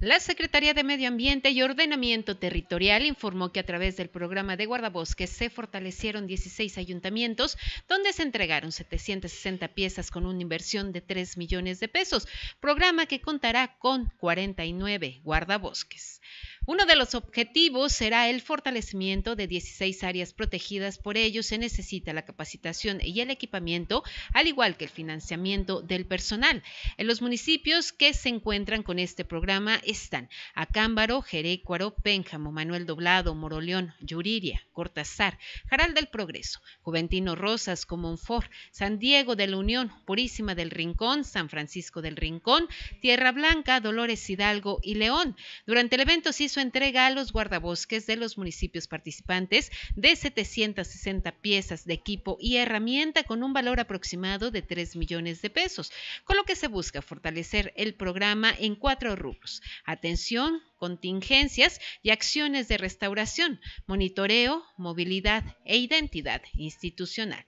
La Secretaría de Medio Ambiente y Ordenamiento Territorial informó que a través del programa de guardabosques se fortalecieron 16 ayuntamientos, donde se entregaron 760 piezas con una inversión de 3 millones de pesos, programa que contará con 49 guardabosques. Uno de los objetivos será el fortalecimiento de 16 áreas protegidas. Por ello, se necesita la capacitación y el equipamiento, al igual que el financiamiento del personal. En los municipios que se encuentran con este programa están Acámbaro, Jerécuaro, Pénjamo, Manuel Doblado, Moroleón, Yuriria, Cortazar, Jaral del Progreso, Juventino Rosas, Comonfort, San Diego de la Unión, Purísima del Rincón, San Francisco del Rincón, Tierra Blanca, Dolores Hidalgo y León. Durante el evento se hizo entrega a los guardabosques de los municipios participantes de 760 piezas de equipo y herramienta con un valor aproximado de 3 millones de pesos, con lo que se busca fortalecer el programa en cuatro rubros. Atención, contingencias y acciones de restauración, monitoreo, movilidad e identidad institucional.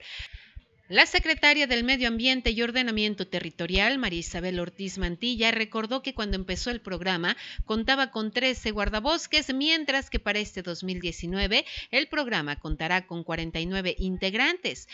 La secretaria del Medio Ambiente y Ordenamiento Territorial, María Isabel Ortiz Mantilla, recordó que cuando empezó el programa contaba con 13 guardabosques, mientras que para este 2019 el programa contará con 49 integrantes.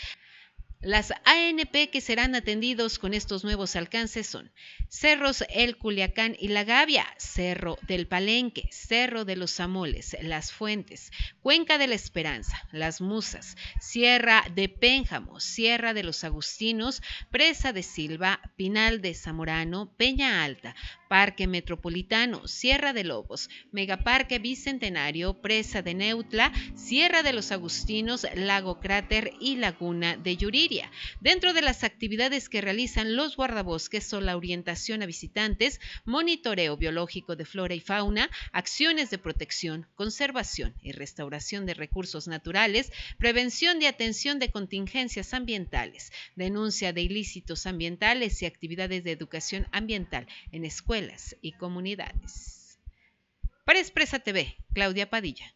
Las ANP que serán atendidos con estos nuevos alcances son Cerros El Culiacán y La Gavia, Cerro del Palenque, Cerro de los Zamoles, Las Fuentes, Cuenca de la Esperanza, Las Musas, Sierra de Pénjamo, Sierra de los Agustinos, Presa de Silva, Pinal de Zamorano, Peña Alta, Parque Metropolitano, Sierra de Lobos, Megaparque Bicentenario, Presa de Neutla, Sierra de los Agustinos, Lago Cráter y Laguna de Yurí. Dentro de las actividades que realizan los guardabosques son la orientación a visitantes, monitoreo biológico de flora y fauna, acciones de protección, conservación y restauración de recursos naturales, prevención y atención de contingencias ambientales, denuncia de ilícitos ambientales y actividades de educación ambiental en escuelas y comunidades. Para Expresa TV, Claudia Padilla.